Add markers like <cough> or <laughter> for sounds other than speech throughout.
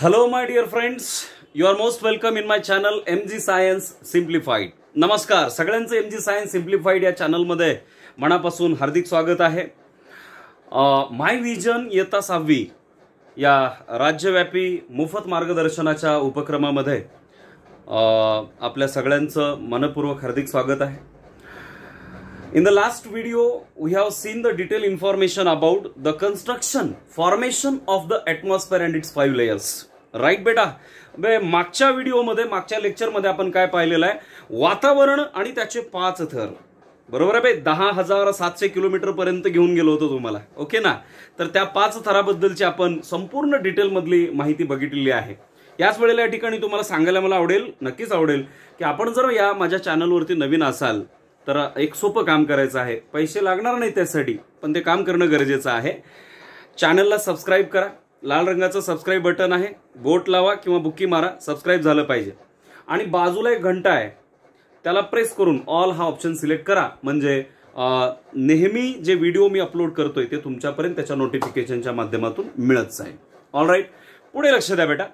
Hello my dear friends you are most welcome in my channel M G science simplified नमस्कार सगळ्यांचं M G science simplified या चॅनलमध्ये मनापासून हार्दिक स्वागत आहे माय विजन येता सहावी या राज्यव्यापी मोफत मार्गदर्शनाच्या उपक्रमामध्ये आपल्या सगळ्यांचं मनपूर्वक हार्दिक स्वागत आहे in the last video we have seen the detail information about the construction, formation of the atmosphere and its five layers. Right बेटा बे मागच्या व्हिडिओमध्ये मागच्या लेक्चरमध्ये आपण काय पाहिलेलं आहे वातावरण आणि त्याचे पाच थर बरोबर आहे बे दहा हजार सातशे किलोमीटरपर्यंत घेऊन गेलो होतो तुम्हाला ओके ना तर त्या पाच थराबद्दलची आपण संपूर्ण डिटेलमधली माहिती बघितलेली आहे याच वेळेला या ठिकाणी तुम्हाला सांगायला मला आवडेल नक्कीच आवडेल की आपण जर या माझ्या चॅनलवरती नवीन असाल तर एक सोपं काम करायचं आहे पैसे लागणार नाही त्यासाठी पण ते काम करणं गरजेचं आहे चॅनलला सबस्क्राईब करा लाल रंगाचं सबस्क्राईब बटन आहे बोट लावा किंवा बुक्की मारा सबस्क्राईब झालं पाहिजे आणि बाजूला एक घंटा आहे त्याला प्रेस करून ऑल हा ऑप्शन सिलेक्ट करा म्हणजे नेहमी जे व्हिडिओ मी अपलोड करतोय ते तुमच्यापर्यंत त्याच्या नोटिफिकेशनच्या माध्यमातून मिळत जाईल ऑल राईट पुढे लक्ष द्या बेटा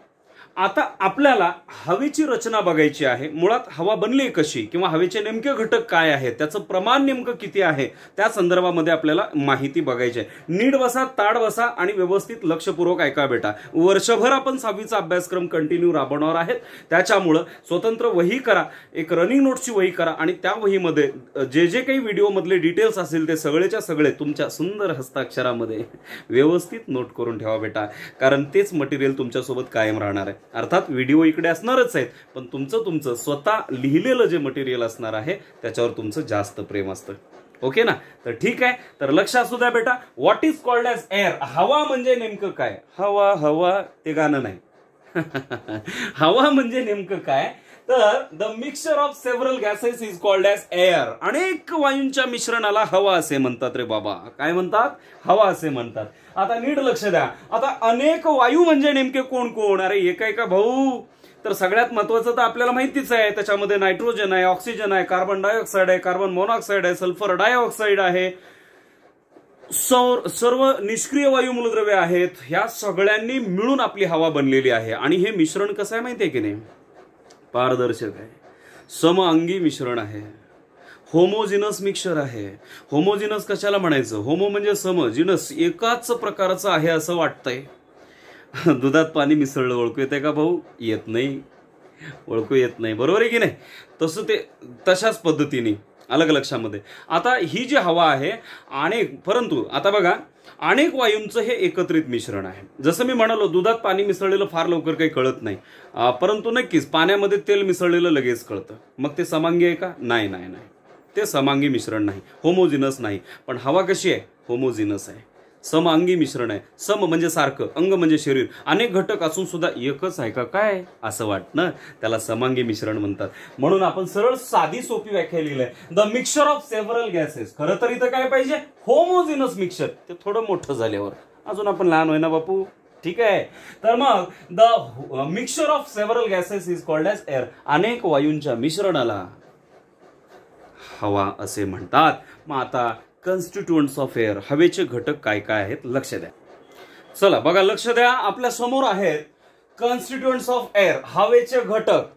आता आपल्याला हवेची रचना बघायची आहे मुळात हवा बनली कशी किंवा हवेचे नेमके घटक काय आहेत त्याचं प्रमाण नेमकं किती आहे त्या संदर्भामध्ये आपल्याला माहिती बघायची आहे नीड बसा ताड बसा आणि व्यवस्थित लक्षपूर्वक ऐका बेटा वर्षभर आपण सहावीचा अभ्यासक्रम कंटिन्यू राबवणार आहेत त्याच्यामुळं स्वतंत्र वही करा एक रनिंग नोट्सची वही करा आणि त्या वहीमध्ये जे जे काही व्हिडिओमधले डिटेल्स असतील ते सगळेच्या सगळे तुमच्या सुंदर हस्ताक्षरामध्ये व्यवस्थित नोट करून ठेवा बेटा कारण तेच मटेरियल तुमच्यासोबत कायम राहणार आहे अर्थात व्हिडिओ इकडे असणारच आहेत पण तुमचं तुमचं स्वतः लिहिलेलं जे मटेरियल असणार आहे त्याच्यावर तुमचं जास्त प्रेम असतं ओके ना तर ठीक आहे तर लक्ष असू द्या बेटा what is called as air हवा म्हणजे नेमकं काय हवा हवा ते गाणं नाही <laughs> हवा म्हणजे नेमकं काय तर the mixture of several gases is called as air अनेक वायूंच्या मिश्रणाला हवा असे म्हणतात रे बाबा काय म्हणतात हवा असे म्हणतात आता नीट लक्ष द्या आता अनेक वायू म्हणजे नेमके कोण कोण अरे एका एका भाऊ तर सगळ्यात महत्वाचं तर आपल्याला माहितीच आहे त्याच्यामध्ये नायट्रोजन आहे ऑक्सिजन आहे कार्बन डायऑक्साईड आहे कार्बन मोनॉक्साईड आहे सल्फर डायऑक्साईड आहे सौर सर्व निष्क्रिय वायू मूलद्रव्य आहेत ह्या सगळ्यांनी मिळून आपली हवा बनलेली आहे आणि हे मिश्रण कसं आहे माहिती आहे की नाही पारदर्शक आहे अंगी मिश्रण आहे होमोजिनस मिक्सर आहे होमोजिनस कशाला म्हणायचं होमो म्हणजे सम जिनस एकाच प्रकारचं आहे असं वाटतंय <laughs> दुधात पाणी मिसळलं ओळखू येते का भाऊ येत नाही ओळखू येत नाही बरोबर आहे की नाही तसं ते तशाच पद्धतीने अलग लक्षामध्ये आता ही जी हवा आहे आणि परंतु आता बघा अनेक वायूंचं हे एकत्रित मिश्रण आहे जसं मी म्हणालो दुधात पाणी मिसळलेलं फार लवकर काही कळत नाही परंतु नक्कीच पाण्यामध्ये तेल मिसळलेलं लगेच कळतं मग ते समांगी आहे का नाही नाही नाही ते समांगी मिश्रण नाही होमोजिनस नाही पण हवा कशी आहे होमोजिनस आहे अंगी मिश्रण आहे सम म्हणजे सारखं अंग म्हणजे शरीर अनेक घटक असून सुद्धा एकच आहे काय असं वाटणं त्याला समांगी मिश्रण म्हणतात म्हणून आपण सरळ साधी सोपी व्याख्या लिहिलंय the mixer of several gases खरं तर इथं काय पाहिजे होमोजिनस मिक्सर ते थोडं मोठं झाल्यावर अजून आपण लहान होय ना बापू ठीक आहे तर मग the mixer of several gases is called as air अनेक वायूंच्या मिश्रणाला हवा असे म्हणतात मग आता कन्स्टिट्युएंट्स ऑफ एअर हवेचे घटक काय काय आहेत लक्ष द्या चला बघा लक्ष द्या आपल्या समोर आहेत कन्स्टिट्युंट्स ऑफ एअर हवेचे घटक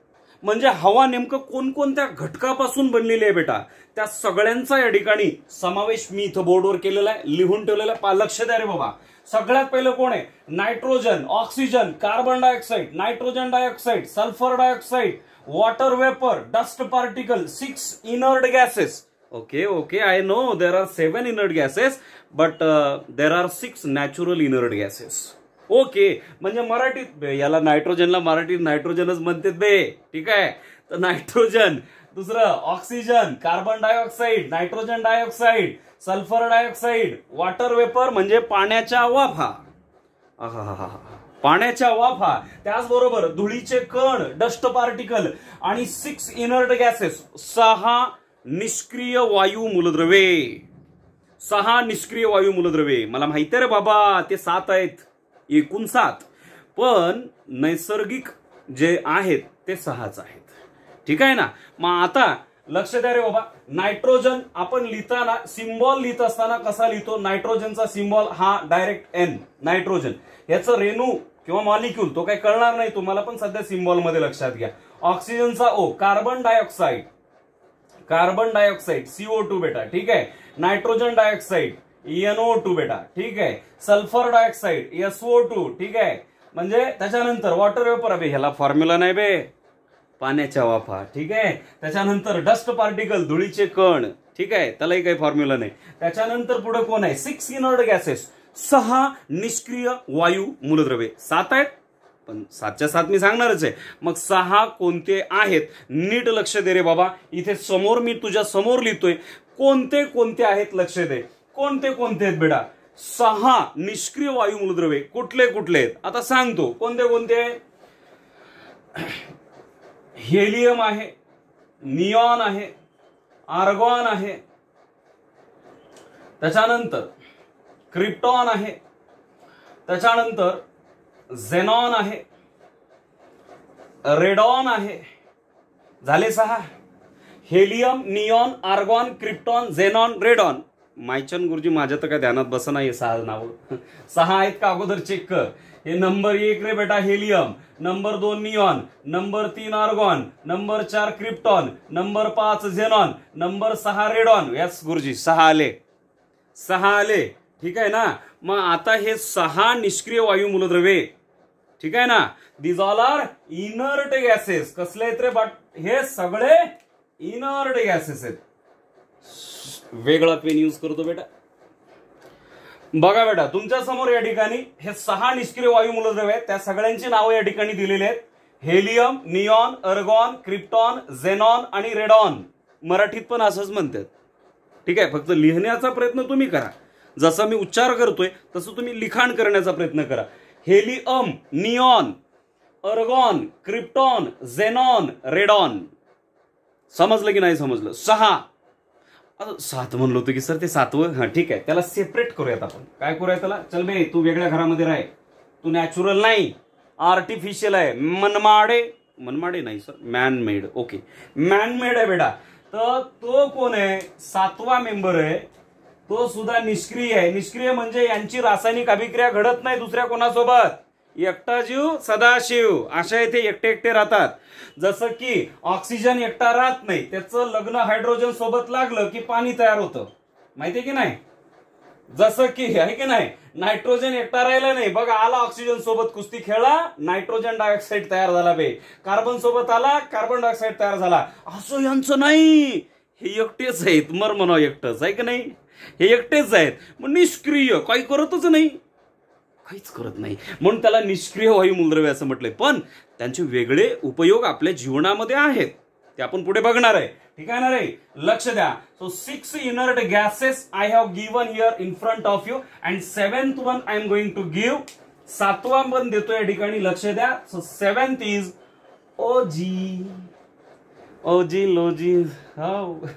म्हणजे हवा नेमकं कोणकोणत्या घटकापासून बनलेली आहे बेटा त्या सगळ्यांचा या ठिकाणी समावेश मी इथं बोर्डवर केलेला आहे लिहून ठेवलेला आहे पा लक्ष द्या रे बाबा सगळ्यात पहिलं कोण आहे nitrogen oxygen carbon dioxide nitrogen dioxide sulphur dioxide water vapour dust particle six inert gases okay okay I know there are seven inert gases but there are six natural inert gases okay म्हणजे मराठीत याला नायट्रोजनला मराठीत नायट्रोजनच म्हणते बे ठीक आहे तर nitrogen दुसरं oxygen carbon dioxide nitrogen dioxide sulphur dioxide water vapour म्हणजे पाण्याच्या वाफा पाण्याच्या वाफा त्याचबरोबर धुळीचे कण डस्ट पार्टिकल आणि सिक्स इनर्ट गॅसेस सहा निष्क्रिय वायू मूलद्रव्ये सहा निष्क्रिय वायू मूलद्रव्ये मला माहिती आहे रे बाबा ते सात आहेत एकूण सात पण नैसर्गिक जे आहेत ते सहाच आहेत ठीक आहे ना मग आता लक्ष द्या रे बाबा नायट्रोजन आपण लिहिताना सिम्बॉल लिहित असताना कसा लिहितो नायट्रोजनचा सिम्बॉल हा डायरेक्ट एन नायट्रोजन याचं रेणू किंवा मॉलिक्यूल तो काही कळणार नाही तुम्हाला पण सध्या मध्ये लक्षात घ्या ऑक्सिजनचा O carbon dioxide carbon dioxide CO two बेटा ठीक है nitrogen dioxide NO e two बेटा ठीक है सल्फर डायऑक्साइड एसओ टू ठीक है म्हणजे त्याच्यानंतर वॉटर वेपर अभि ह्याला फॉर्म्युला नाही बे पाण्याच्या वाफा ठीक आहे त्याच्यानंतर डस्ट पार्टिकल धुळीचे कण ठीक आहे त्यालाही काही फॉर्म्युला नाही त्याच्यानंतर पुढे कोण आहे सिक्स इनर्ड गॅसेस सहा निष्क्रिय वायू मूलद्रवे सात आहेत पण सातच्या सात मी सांगणारच आहे मग सहा कोणते आहेत नीट लक्ष दे रे बाबा इथे समोर मी तुझ्या समोर लिहितोय कोणते कोणते आहेत लक्ष दे कोणते कोणते आहेत बेडा सहा निष्क्रिय वायू मूलद्रवे कुठले कुठले आहेत आता सांगतो कोणते कोणते हेलियम आहे नियॉन आहे आर्गॉन आहे त्याच्यानंतर क्रिप्टॉन आहे त्याच्यानंतर झेनॉन आहे रेडॉन आहे झाले सहा helium neon argon krypton xenon radon मायचन गुरुजी माझ्या तर काय ध्यानात बस नाही सहा नाव सहा आहेत का अगोदर चेक कर हे नंबर एक रे बेटा हेलियम नंबर दोन नियॉन नंबर तीन आर्गॉन नंबर चार क्रिप्टॉन नंबर पाच झेनॉन नंबर सहा रेडॉन याच गुरुजी सहा आले सहा आले ठीक आहे ना मग आता हे सहा निष्क्रिय वायू मूलद्रवे ठीक आहे ना these all are inert gases कसले आहेत रे बट हे सगळे इनर्ट गॅसेस आहेत वेगळा पेन यूज करतो बेटा बघा बेटा तुमच्या समोर या ठिकाणी हे सहा निष्क्रिय वायू मूलद्रव्य आहेत त्या सगळ्यांची नावं या ठिकाणी दिलेली आहेत helium neon argon krypton xenon आणि रेडॉन मराठीत पण असंच म्हणतात ठीक आहे फक्त लिहिण्याचा प्रयत्न तुम्ही करा जसा मी उच्चार करतोय तसं तुम्ही लिखाण करण्याचा प्रयत्न करा helium neon argon krypton xenon radon समजलं की नाही समजलं सहा सात म्हणलं होतं की सर ते सातवं हां ठीक आहे त्याला सेपरेट करूयात आपण काय करूया त्याला चल बे तू वेगळ्या घरामध्ये राह तू नॅचरल नाही आर्टिफिशियल आहे मनमाडे मनमाडे नाही सर मॅनमेड ओके मॅनमेड आहे बेटा तर तो कोण आहे सातवा मेंबर आहे तो सुद्धा निष्क्रिय आहे निष्क्रिय म्हणजे यांची रासायनिक अभिक्रिया घडत नाही दुसऱ्या कोणासोबत एकटा जीव सदाशिव अशा इथे एकटे एकटे राहतात जसं की ऑक्सिजन एकटा राहत नाही त्याचं लग्न हायड्रोजन सोबत लागलं की पाणी तयार होतं माहितीये की नाही जसं की आहे की नाही नायट्रोजन एकटा राहिला नाही बघा आला ऑक्सिजन सोबत कुस्ती खेळा नायट्रोजन डायऑक्साईड तयार झाला बे कार्बन सोबत आला कार्बन डायऑक्साईड तयार झाला असो यांचं नाही हे एकटेच आहेत मर म्हणावं एकटंच आहे की नाही हे एकटेच आहेत मग निष्क्रिय काही करतच नाही काहीच करत नाही म्हणून त्याला निष्क्रिय वायू मूलद्रव्य असं म्हटलंय पण त्यांचे वेगळे उपयोग आपल्या जीवनामध्ये आहेत ते आपण पुढे बघणार आहे ठीक आहे ना रे लक्ष द्या so six inert gases I have given here in front of you and seventh one I am going to give सातवा पण देतो या ठिकाणी लक्ष द्या सो सेव्हन्थ इज ओ जी ओ जी लोजी हो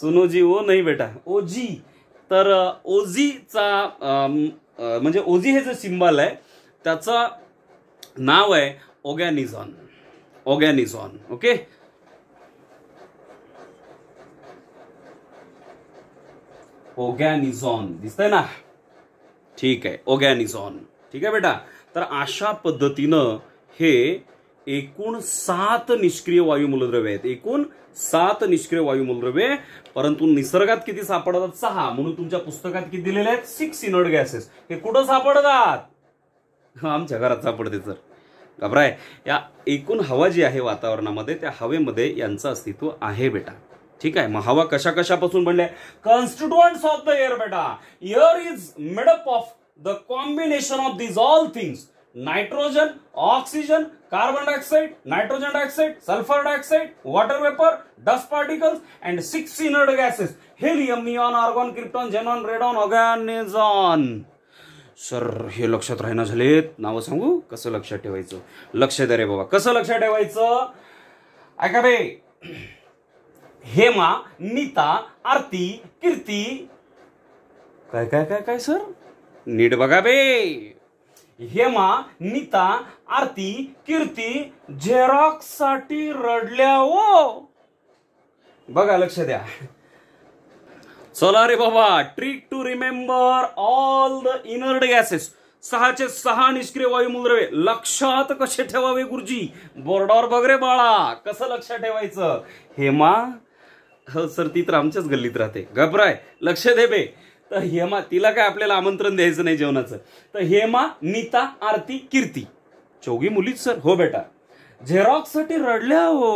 सुनोजी ओ नाही बेटा ओजी तर ओझीचा म्हणजे ओझी हे जे सिंबल आहे त्याचं नाव आहे ओगॅनिझॉन ऑगॅनिझॉन ओके ओगॅनिझॉन दिसतंय ना ठीक आहे ओगॅनिझॉन ठीक आहे बेटा तर अशा पद्धतीनं हे एकूण सात निष्क्रिय वायू मूलद्रव्य आहेत एकूण सात निष्क्रिय वायू मूलद्रव्य परंतु निसर्गात किती सापडतात सहा म्हणून तुमच्या पुस्तकात किती दिलेले आहेत सिक्स इनर्ड गॅसेस हे कुठं सापडतात आमच्या घरात सापडते तर घाबराय या एकूण हवा जी आहे वातावरणामध्ये त्या हवेमध्ये यांचं अस्तित्व आहे बेटा ठीक आहे मग हवा कशा कशापासून बनल्या कॉन्स्टिट्युअंट्स ऑफ द एअर बेटा air is made up of the combination of these all things nitrogen oxygen carbon dioxide nitrogen dioxide sulphur dioxide water vapour dust particles and six inert gases हे लक्षात राहणं झालेत नावं सांगू कसं लक्षात ठेवायचं लक्ष द्या रे बाबा कसं लक्षात ठेवायचं ऐका रे हेमा नीता आरती कीर्ती काय काय काय काय सर नीट बघा बे हेमा नीता आरती कीर्ती झेरॉक्स साठी रडल्या ओ हो. बघा लक्ष द्या चला रे बाबा trick to remember all the inert gases सहाचे सहा निष्क्रिय वायू वायुमूलद्रव्ये लक्षात कसे ठेवावे गुरुजी बोर्डावर बघ रे बाळा कसं लक्षात ठेवायचं हेमा हो, सर ती तर आमच्याच गल्लीत राहते घबराय लक्ष दे बे तर हेमा तिला काय आपल्याला आमंत्रण द्यायचं नाही जेवणाचं तर हेमा नीता आरती कीर्ती चौघी मुलीच सर हो बेटा झेरॉक्ससाठी रडल्या हो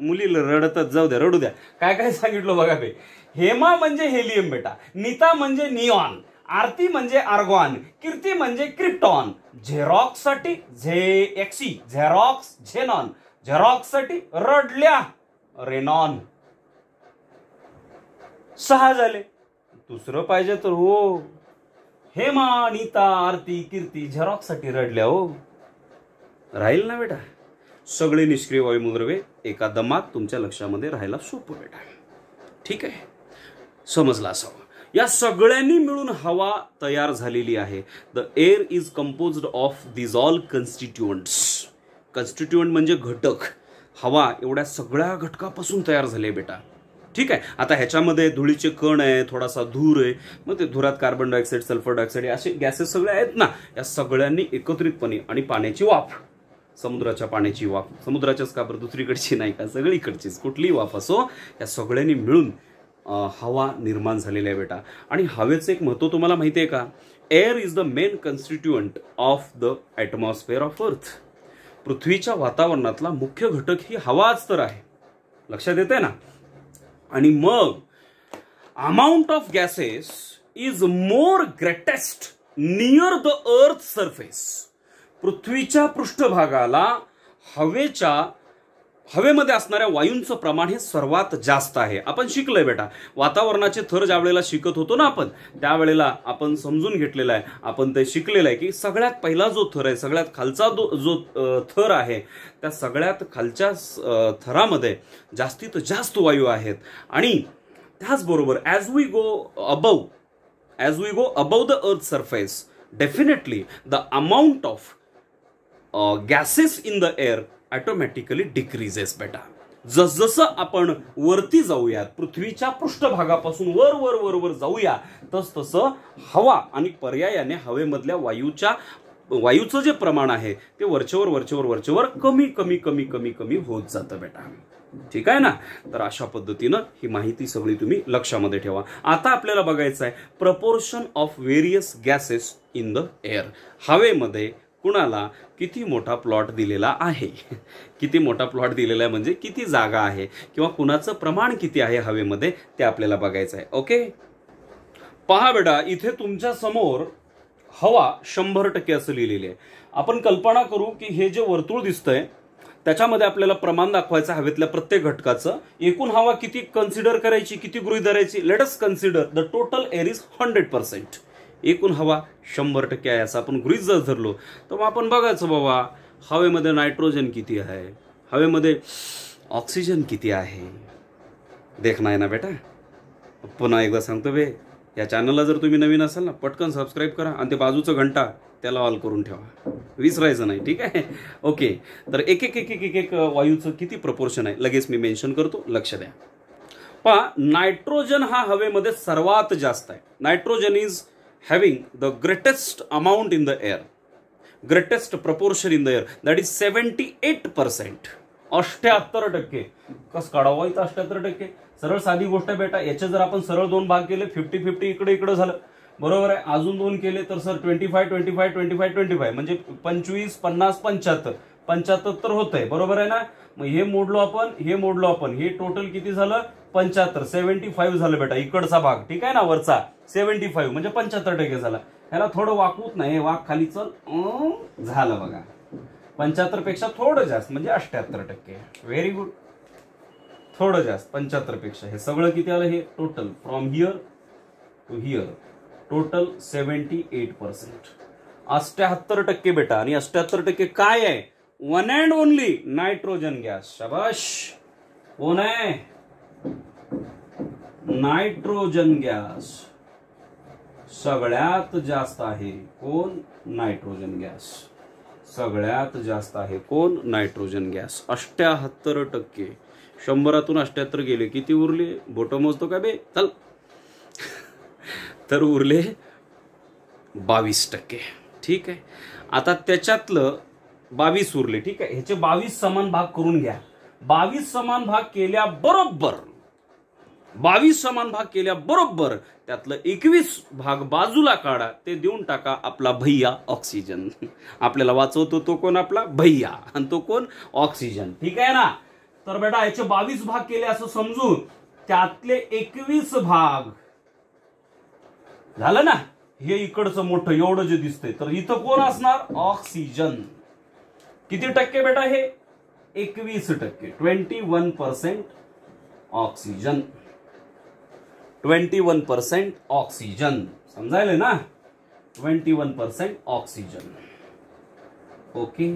मुलीला रडतच जाऊ द्या रडू द्या काय काय सांगितलं बघा बे हेमा म्हणजे हेलियम बेटा नीता म्हणजे नियॉन आरती म्हणजे आर्गॉन कीर्ती म्हणजे क्रिप्टॉन झेरॉक्ससाठी झे एक्सी झेरॉक्स झेनॉन झेरॉक्ससाठी रडल्या रेनॉन सहा झाले दुसरं पाहिजे तर हो हे नीता आरती कीर्ती झेरॉक्ससाठी रडल्या हो राहील ना बेटा सगळे निष्क्रिय वायुमुद्रवे एका दमात तुमच्या लक्षामध्ये राहायला सोपं बेटा ठीक आहे समजला असावं या सगळ्यांनी मिळून हवा तयार झालेली आहे the air is compose of these all constituents constituent म्हणजे घटक हवा एवढ्या सगळ्या घटकापासून तयार झाले बेटा ठीक आहे आता ह्याच्यामध्ये धुळीचे कण आहे थोडासा धूर आहे मग ते धुरात कार्बन डायऑक्साईड सल्फर डायऑक्साईड असे गॅसेस सगळे आहेत ना या सगळ्यांनी एकत्रितपणे आणि पाण्याची वाफ समुद्राच्या पाण्याची वाफ समुद्राच्याच का बरं दुसरीकडची नाही का सगळीकडचीच कुठलीही वाफ असो या सगळ्यांनी मिळून हवा निर्माण झालेली आहे बेटा आणि हवेचं एक महत्त्व तुम्हाला माहिती आहे का air is the main constituent of the atmosphere of earth पृथ्वीच्या वातावरणातला मुख्य घटक ही हवाच तर आहे लक्षात येते ना आणि मग amount of gases is more greatest near the earth surface पृथ्वीच्या पृष्ठभागाला हवेच्या हवेमध्ये असणाऱ्या वायूंचं प्रमाण हे सर्वात जास्त आहे आपण शिकलोय बेटा वातावरणाचे थर ज्या वेळेला शिकत होतो ना आपण त्यावेळेला आपण समजून घेतलेलं आहे आपण ते शिकलेलं आहे की सगळ्यात पहिला जो थर आहे सगळ्यात खालचा जो जो थर आहे त्या सगळ्यात खालच्या थरामध्ये जास्तीत जास्त वायू आहेत आणि त्याचबरोबर as we go above as we go above the earth surface definitely the amount of gases in the air automatically decreases बेटा जसजसं आपण वरती जाऊयात पृथ्वीच्या पृष्ठभागापासून वर वर वर वर जाऊया तस तसं हवा आणि पर्यायाने हवेमधल्या वायूच्या वायूचं जे प्रमाण आहे ते वरचेवर वरचेवर वरचेवर कमी कमी कमी कमी कमी होत जातं बेटा ठीक आहे ना तर अशा पद्धतीनं ही माहिती सगळी तुम्ही लक्षामध्ये ठेवा आता आपल्याला बघायचं आहे proportion of various gases in the air हवेमध्ये कुणाला किती मोठा प्लॉट दिलेला आहे किती मोठा प्लॉट दिलेला आहे म्हणजे किती जागा आहे किंवा कुणाचं प्रमाण किती आहे हवेमध्ये ते आपल्याला बघायचं आहे ओके पहा बेटा इथे तुमच्या समोर हवा शंभर टक्के असं लिहिलेली आहे आपण कल्पना करू की हे जे वर्तुळ दिसतंय त्याच्यामध्ये आपल्याला प्रमाण दाखवायचं हवेतल्या प्रत्येक घटकाचं एकूण हवा किती कन्सिडर करायची किती गृही धरायची let's consider the total air is hundred percent एकूण हवा शंभर टक्के आहे असं आपण गृहीत जर धरलो तर मग आपण बघायचं बाबा हवेमध्ये नायट्रोजन किती आहे हवेमध्ये ऑक्सिजन किती आहे देख नाही ना बेटा पुन्हा एकदा सांगतो बे या चॅनलला जर तुम्ही नवीन असाल ना पटकन सबस्क्राईब करा आणि ते बाजूचं घंटा त्याला ऑल करून ठेवा विसरायचं नाही ठीक आहे ओके तर एक एक एक एक एक वायूचं किती प्रपोर्शन आहे लगेच मी मेन्शन करतो लक्ष द्या पहा नायट्रोजन हा हवेमध्ये सर्वात जास्त आहे nitrogen is greatest amount in the air greatest proportion in the air that is seventy eight percent अष्ट्याहत्तर टक्के कस काढावं इथं अष्ट्याहत्तर टक्के सरळ साधी गोष्ट बेटा याचे जर आपण सरळ दोन भाग केले फिफ्टी फिफ्टी इकडे इकडे झालं बरोबर आहे अजून दोन केले तर sir twenty five twenty five twenty five twenty five म्हणजे पंचवीस पन्नास पंच्याहत्तर पंच्याहत्तर होत आहे बरोबर आहे ना मग हे मोडलो आपण हे मोडलो आपण हे टोटल किती झालं पंच्याहत्तर सेव्हन्टी फाईव्ह झालं बेटा इकडचा भाग ठीक आहे ना वरचा सेव्हन्टी फाईव्ह म्हणजे पंच्याहत्तर टक्के झाला ह्याला थोडं वाकूच नाही वाघ खाली चल झालं बघा पंच्याहत्तर पेक्षा थोडं जास्त म्हणजे अष्ट्याहत्तर टक्के व्हेरी गुड थोडं जास्त पंच्याहत्तर पेक्षा हे सगळं किती आलं हे total from here to here total seventy eight percent अष्ट्याहत्तर टक्के बेटा आणि अष्ट्याहत्तर टक्के काय आहे one and only nitrogen gas शबाश कोण आहे नायट्रोजन गॅस सगळ्यात जास्त आहे कोण नायट्रोजन गॅस सगळ्यात जास्त आहे कोण नायट्रोजन गॅस अष्ट्याहत्तर टक्के शंभरातून अष्ट्याहत्तर गेले किती उरले बोट मोजतो का बे चल तर उरले बावीस टक्के ठीक आहे आता त्याच्यातलं बावीस उरले ठीक आहे ह्याचे बावीस समान भाग करून घ्या बावीस समान भाग केल्या बरोबर बावीस समान भाग केल्या बरोबर त्यातलं एकवीस भाग बाजूला काढा ते देऊन टाका आपला भैया ऑक्सिजन आपल्याला वाचवतो तो कोण आपला भैया आणि तो कोण ऑक्सिजन ठीक आहे ना तर बेटा याचे बावीस भाग केले असं समजून त्यातले एकवीस भाग झालं ना हे इकडचं मोठं एवढं जे दिसतंय तर इथं कोण असणार ऑक्सिजन किती टक्के बेटा हे एकवीस टक्के twenty one percent oxygen twenty one percent oxygen समजायले ना twenty one percent oxygen okay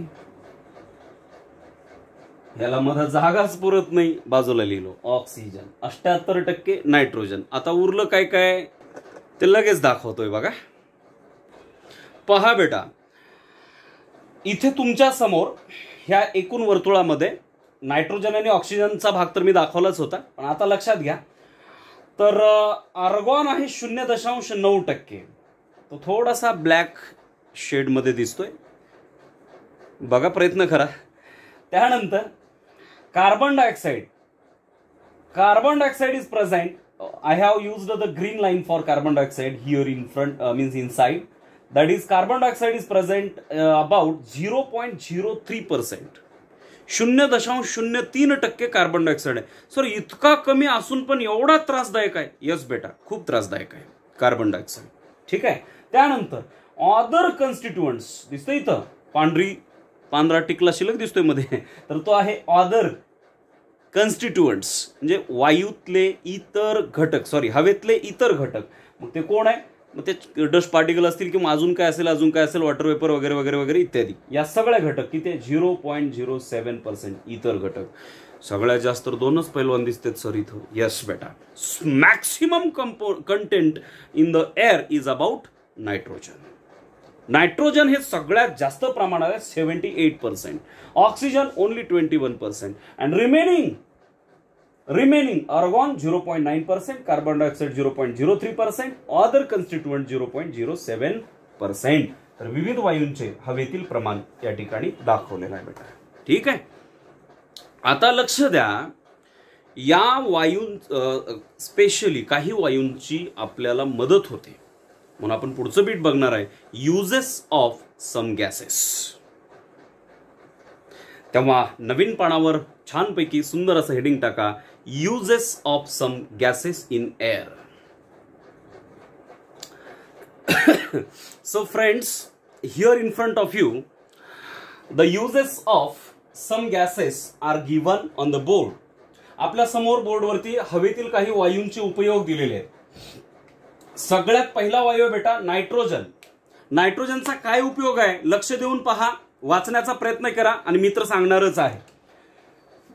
ह्याला मधा जागाच पुरत नाही बाजूला लिहिलो ऑक्सिजन अष्ट्याहत्तर टक्के नायट्रोजन आता उरलं काय काय ते लगेच दाखवतोय बघा पहा बेटा इथे तुमच्या समोर ह्या एकूण वर्तुळामध्ये नायट्रोजन आणि ऑक्सिजनचा भाग तर मी दाखवलाच होता पण आता लक्षात घ्या तर आर्गॉन आहे शून्य दशांश नऊ टक्के तो थोडासा ब्लॅक शेडमध्ये दिसतोय बघा प्रयत्न करा त्यानंतर carbon dioxide carbon dioxide is present I have use the green line for carbon dioxide here in front means inside that is carbon dioxide is present about zero point zero three percent शून्य दशांश शून्य तीन टक्के carbon dioxide आहे sir इतका कमी असून पण एवढा त्रासदायक आहे यस बेटा खूप त्रासदायक आहे कार्बन डायऑक्साईड ठीक आहे त्यानंतर ऑदर कन्स्टिट्युअंट्स दिसतंय इथं पांढरी पांढरा टिकला शिल्लक दिसतोय मध्ये तर तो आहे ऑदर कन्स्टिट्युअंट्स म्हणजे वायूतले इतर घटक सॉरी हवेतले इतर घटक मग ते कोण आहे मग ते डस्ट पार्टिकल असतील किंवा अजून काय असेल अजून काय असेल वॉटर पेपर वगैरे वगैरे वगैरे इत्यादी या सगळ्या घटक ते zero point zero seven percent इतर घटक सगळ्यात जास्त दोनच पैलवान दिसतात सर इथं यस बेटा मॅक्सिमम कंपो content in the air is about nitrogen nitrogen हे सगळ्यात जास्त प्रमाणात आहे seventy eight percent oxygen only twenty one percent and remaining remaining argon zero point nine percent carbon dioxide zero point zero three percent other constituent zero point zero seven percent तर हवेतील प्रमाण या ठिकाणी स्पेशली काही वायूंची आपल्याला मदत होते म्हणून आपण पुढचं बीट बघणार आहे युजेस ऑफ सम गॅसेस तेव्हा नवीन छान छानपैकी सुंदर असं हेडिंग टाका uses of some gases in air. <coughs> so friends, here in front of you, the uses of some gases are given on the board. आपल्या समोर बोर्डवरती हवेतील काही वायूंचे उपयोग दिलेले आहेत सगळ्यात पहिला वायू बेटा नायट्रोजन नायट्रोजनचा काय उपयोग आहे लक्ष देऊन पहा वाचण्याचा प्रयत्न करा आणि मित्र सांगणारच आहे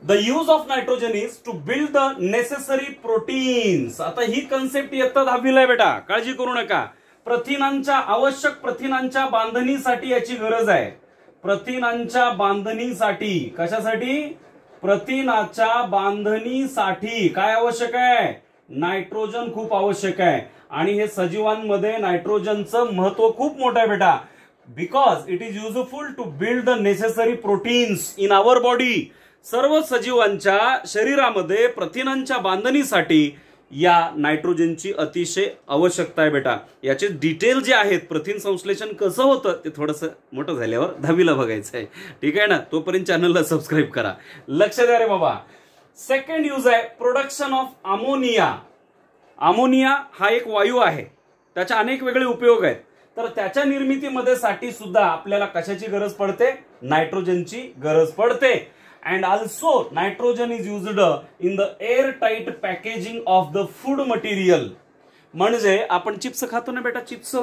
the use of nitrogen is to build the necessary proteins आता ही कन्सेप्ट इयत्ता दहावीला बेटा काळजी करू नका प्रथिनांच्या आवश्यक प्रथिनांच्या बांधणीसाठी याची गरज आहे प्रथिनांच्या बांधणीसाठी कशासाठी प्रथिनाच्या बांधणीसाठी काय आवश्यक आहे नायट्रोजन खूप आवश्यक आहे आणि हे सजीवांमध्ये नायट्रोजनचं महत्व खूप मोठं आहे बेटा because it is useful to build the necessary proteins in our body सर्व सजीवांच्या शरीरामध्ये प्रथिनांच्या बांधणीसाठी या नायट्रोजनची अतिशय आवश्यकता आहे बेटा याचे डिटेल जे आहेत प्रथिन संश्लेषण कसं होतं ते थोडंसं मोठं झाल्यावर दहावीला बघायचं आहे ठीक आहे ना तोपर्यंत चॅनलला सबस्क्राईब करा लक्ष द्या रे बाबा सेकंड यूज आहे प्रोडक्शन ऑफ अमोनिया अमोनिया हा एक वायू आहे त्याचे अनेक वेगळे उपयोग आहेत तर त्याच्या निर्मितीमध्ये साठी सुद्धा आपल्याला कशाची गरज पडते नायट्रोजनची गरज पडते and also nitrogen is used in the airtight packaging of the food material म्हणजे आपण चिप्स खातो ना बेटा चिप्स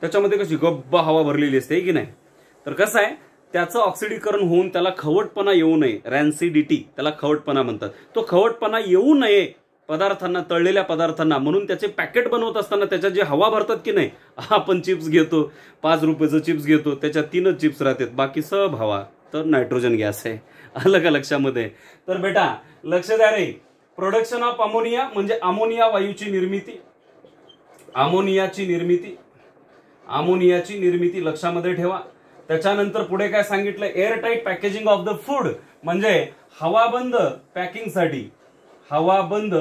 त्याच्यामध्ये कशी गब्ब हवा भरलेली असते की नाही तर कसं आहे त्याचं ऑक्सिडीकरण होऊन त्याला खवटपणा येऊ नये रॅन्सिडिटी त्याला खवटपणा म्हणतात तो खवटपणा येऊ नये पदार्थांना तळलेल्या पदार्थांना म्हणून त्याचे पॅकेट बनवत असताना त्याच्यात जे हवा भरतात की नाही आपण चिप्स घेतो पाच रुपयाचं चिप्स घेतो त्याच्यात तीनच चिप्स राहतात बाकी सब हवा तर नायट्रोजन गॅस आहे अलग लक्षामध्ये तर बेटा लक्ष द्या रे प्रोडक्शन ऑफ अमोनिया म्हणजे अमोनिया वायूची निर्मिती अमोनियाची निर्मिती अमोनियाची निर्मिती लक्षामध्ये ठेवा त्याच्यानंतर पुढे काय सांगितलं airtight packaging of the food म्हणजे हवाबंद पॅकिंगसाठी हवाबंद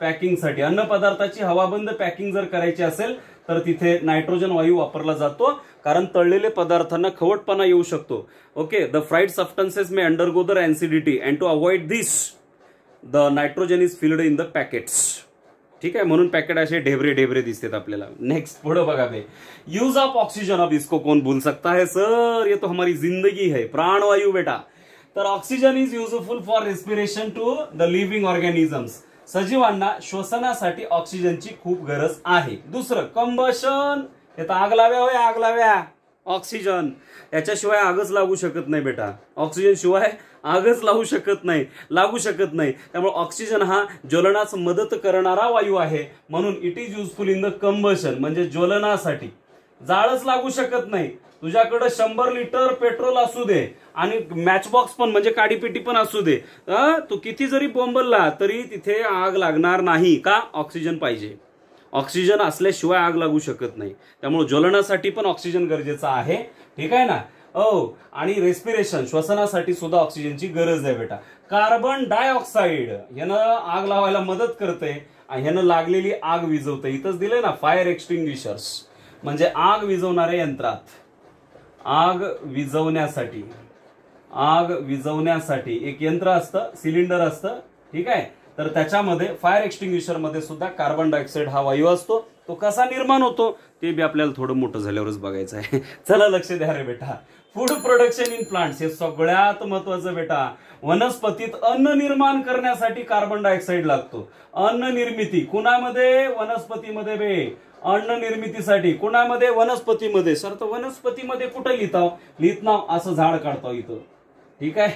पॅकिंगसाठी अन्न पदार्थाची हवाबंद पॅकिंग जर करायची असेल तर तिथे नायट्रोजन वायू वापरला जातो कारण तळलेले पदार्थांना खवटपणा येऊ शकतो okay the fried softnesses may undergo the acidity and to avoid this the nitrogen is filled in the packets ठीक आहे म्हणून पॅकेट असे ढेबरे ढेबरे दिसतात आपल्याला नेक्स्ट पुढे बघा ते यूज ऑफ ऑक्सिजन ऑफ इसको कोण भूल सकता है सर ये तो हमारी जिंदगी है प्राणवायू बेटा तर oxygen is useful for respiration to the living organisms सजीवांना श्वसनासाठी ऑक्सिजनची खूप गरज आहे दुसरं कंबशन हे तर आग लाव्या होय आग लाव्या ऑक्सिजन याच्याशिवाय आगच लागू शकत नाही बेटा ऑक्सिजन शिवाय आगच लागू शकत नाही लागू शकत नाही त्यामुळे ऑक्सिजन हा ज्वलनास मदत करणारा वायू आहे म्हणून it is useful in the combustion म्हणजे ज्वलनासाठी जाळच लागू शकत नाही तुझ्याकडे शंभर लिटर पेट्रोल असू दे आणि मॅचबॉक्स पण म्हणजे काडीपेटी पण असू दे तू किती जरी बोंबलला तरी तिथे आग लागणार नाही का ऑक्सिजन पाहिजे ऑक्सिजन असल्याशिवाय आग लागू शकत नाही त्यामुळे ज्वलनासाठी पण ऑक्सिजन गरजेचं आहे ठीक आहे ना ओ आणि रेस्पिरेशन श्वसनासाठी सुद्धा ऑक्सिजनची गरज आहे बेटा कार्बन डायऑक्साईड यानं आग लावायला मदत करते आणि ह्यानं लागलेली आग विजवते इथंच दिले ना फायर एक्सटिंग्विशर्स म्हणजे आग विजवणाऱ्या यंत्रात आग विजवण्यासाठी आग विजवण्यासाठी एक यंत्र असतं सिलेंडर असतं ठीक आहे तर त्याच्यामध्ये फायर एक्स्टिंग्विशर मध्ये सुद्धा कार्बन डायऑक्साईड हा वायू असतो तो कसा निर्माण होतो ते बी आपल्याला थोडं मोठं झाल्यावरच बघायचं आहे <laughs> चला लक्ष द्या रे बेटा फूड प्रोडक्शन इन प्लांट्स हे सगळ्यात महत्वाचं बेटा वनस्पतीत अन्न निर्माण करण्यासाठी कार्बन डायऑक्साईड लागतो अन्न निर्मिती कुणामध्ये वनस्पतीमध्ये बे अन्न निर्मितीसाठी कुणामध्ये वनस्पतीमध्ये सर तर वनस्पतीमध्ये कुठं लिहिताव लिहित नाव असं झाड काढतो इथं ठीक आहे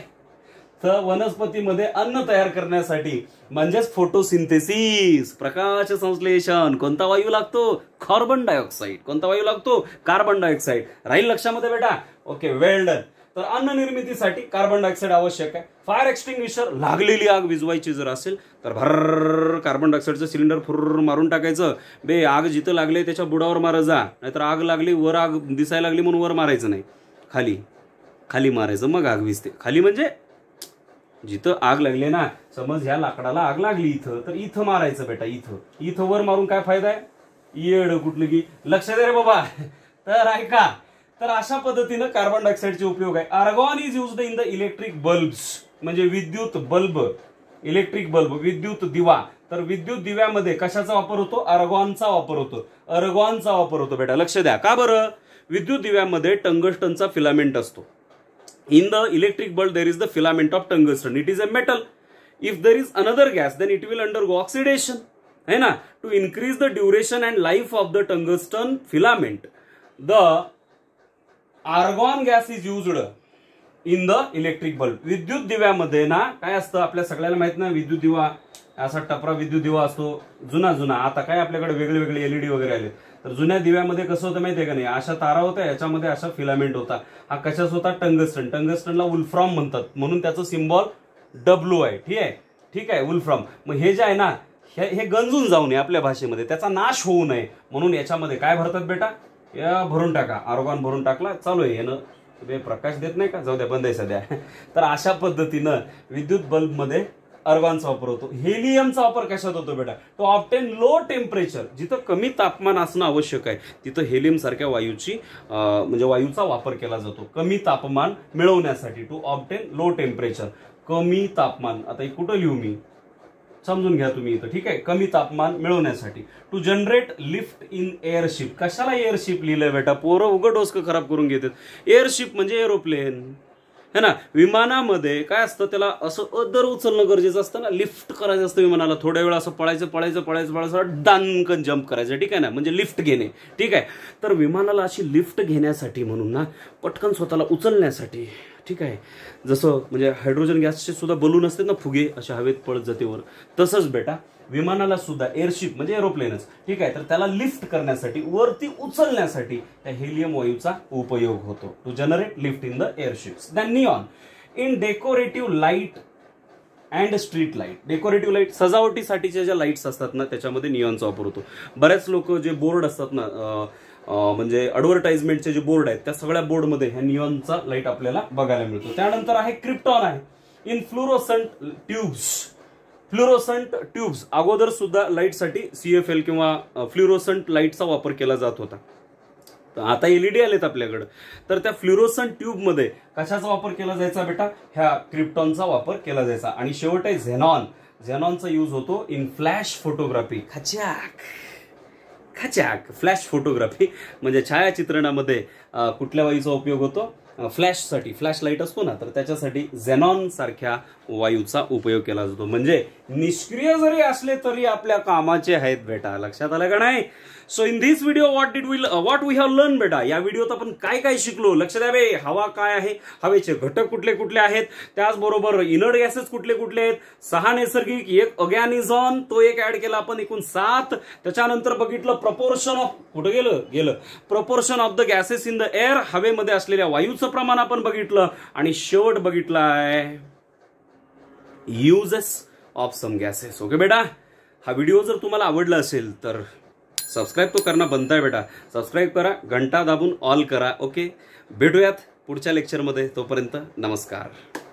तर वनस्पतीमध्ये अन्न तयार करण्यासाठी म्हणजेच फोटोसिंथेसिस प्रकाश संश्लेषण कोणता वायू लागतो कार्बन डायऑक्साईड कोणता वायू लागतो कार्बन डायऑक्साईड राहील लक्षामध्ये बेटा ओके वेल्डर तर अन्न निर्मितीसाठी कार्बन डायऑक्साईड आवश्यक आहे फायर एक्स्टिंग लागलेली आग विजवायची जर असेल तर भर कार्बन डायऑक्साईडचं सिलेंडर फुर मारून टाकायचं बे आग जिथं लागले त्याच्या बुडावर मारा जा नाहीतर आग लागली वर आग दिसायला लागली म्हणून वर मारायचं नाही खाली खाली मारायचं मग आग विजते खाली म्हणजे जिथं आग लागली ना समज ह्या लाकडाला आग लागली इथं तर इथं मारायचं बेटा इथं इथं वर मारून काय फायदा आहे येड कुठलं की लक्ष दे रे बाबा तर ऐका तर अशा पद्धतीनं कार्बन डायऑक्साईडचे उपयोग आहे argon is use in the electric bulbs म्हणजे विद्युत बल्ब इलेक्ट्रिक बल्ब विद्युत दिवा तर विद्युत दिव्यामध्ये कशाचा वापर होतो अर्गॉनचा वापर होतो अर्गॉनचा वापर होतो बेटा लक्ष द्या का बरं विद्युत दिव्यामध्ये टंगस्टनचा फिलामेंट असतो In the electric bulb, there is the filament of tungsten. It is a metal. If there is another gas, then it will undergo oxidation. है ना to increase the duration and life of the tungsten filament the argon gas is used in the electric bulb विद्युत दिव्यामध्ये ना काय असतं आपल्या सगळ्याला माहित ना विद्युत दिवा असा टपरा विद्युत दिवा असतो जुना जुना आता काय आपल्याकडे वेगळे वेगळे एलईडी वगैरे आले तर जुन्या दिव्यामध्ये कसं होतं माहिती आहे का नाही अशा तारा होत्या याच्यामध्ये अशा फिलामेंट होता हा कशाच होता टंगस्टन टंगस्टनला उल्फ्रॉम म्हणतात म्हणून त्याचं सिम्बॉल डब्ल्यू आहे ठीक आहे ठीक आहे उल्फ्रॉम मग हे जे आहे ना हे गंजून जाऊ नये आपल्या भाषेमध्ये त्याचा नाश होऊ नये म्हणून याच्यामध्ये काय भरतात बेटा या भरून टाका आरोगान भरून टाकला चालू आहे यानं प्रकाश देत नाही का जाऊ द्या बंद आहे सध्या <laughs> तर अशा पद्धतीनं विद्युत बल्बमध्ये अर्वानचा वापर होतो हेलियमचा वापर कशात होतो बेटा तो ऑप्टेन लो टेम्परेचर जिथं कमी तापमान असणं आवश्यक आहे तिथं हेलियम सारख्या वायूची म्हणजे वायूचा वापर केला जातो कमी तापमान मिळवण्यासाठी टू ऑप्टेन लो टेम्परेचर कमी तापमान आता हे कुठं लिहू मी समजून घ्या तुम्ही इथं ठीक आहे कमी तापमान मिळवण्यासाठी to generate lift in airship कशाला एअरशिप लिहिलंय बेटा पोरं उघड डोसकं खराब करून घेतात एअरशिप म्हणजे एरोप्लेन है ना विमानामध्ये काय असतं त्याला असं अदर उचलणं गरजेचं असतं ना लिफ्ट करायचं असतं विमानाला थोड्या वेळ असं पळायचं पळायचं पळायचं पळायचं डानकन जंप करायचं ठीक आहे ना म्हणजे लिफ्ट घेणे ठीक आहे तर विमानाला अशी लिफ्ट घेण्यासाठी म्हणून ना पटकन स्वतःला उचलण्यासाठी ठीक आहे जसं म्हणजे हायड्रोजन गॅसचे सुद्धा बलून असते ना फुगे अशा हवेत पळत जाते वर तसंच बेटा विमानाला सुद्धा एअरशिप म्हणजे एरोप्लेनच ठीक आहे तर त्याला लिफ्ट करण्यासाठी वरती उचलण्यासाठी त्या हेलियम वायूचा उपयोग होतो to generate lift in the airships than neon in decorative light and street light decorative light सजावटीसाठीच्या ज्या लाईट्स असतात ना त्याच्यामध्ये नियॉनचा वापर होतो बऱ्याच लोक जे बोर्ड असतात ना म्हणजे ॲडव्हर्टाइजमेंटचे जे बोर्ड आहेत त्या सगळ्या बोर्डमध्ये ह्या नियॉनचा लाईट आपल्याला बघायला मिळतो त्यानंतर आहे क्रिप्टॉन आहे in fluorescent tubes fluorescent tubes अगोदर सुद्धा लाईटसाठी सी एफ एल किंवा फ्लुरोसंट लाईटचा वापर केला जात होता आता एलईडी e आलेत आपल्याकडं तर त्या ट्यूब ट्यूबमध्ये कशाचा वापर केला जायचा बेटा ह्या क्रिप्टॉनचा वापर केला जायचा आणि शेवट आहे झेनॉन झेनॉनचा यूज होतो इन फ्लॅश फोटोग्राफी खचाक फ्लॅश फोटोग्राफी म्हणजे छायाचित्रणामध्ये कुठल्या वाईचा उपयोग होतो फ्लॅशसाठी फ्लॅश लाईट असतो ना तर त्याच्यासाठी झेनॉन सारख्या वायूचा उपयोग केला जातो म्हणजे निष्क्रिय जरी असले तरी आपल्या कामाचे आहेत बेटा लक्षात आलं का नाही so in this video what did we what we have learn बेटा या व्हिडिओत आपण काय काय शिकलो लक्ष द्यावे हवा काय आहे हवेचे घटक कुठले कुठले आहेत त्याचबरोबर इनर गॅसेस कुठले कुठले आहेत सहा नैसर्गिक एक अगॅनिझॉन तो एक ऍड केला आपण एकूण सात त्याच्यानंतर बघितलं प्रपोर्शन ऑफ कुठं गेलं गेलं proportion of the gases in the air हवेमध्ये असलेल्या वायूचं प्रमाण आपण बघितलं आणि शेवट बघितला आहे uses of some gases okay बेटा हा व्हिडिओ जर तुम्हाला आवडला असेल तर सबस्क्राईब तो करणं बनत आहे बेटा सबस्क्राईब करा घंटा दाबून ऑल करा ओके भेटूयात पुढच्या लेक्चरमध्ये तोपर्यंत नमस्कार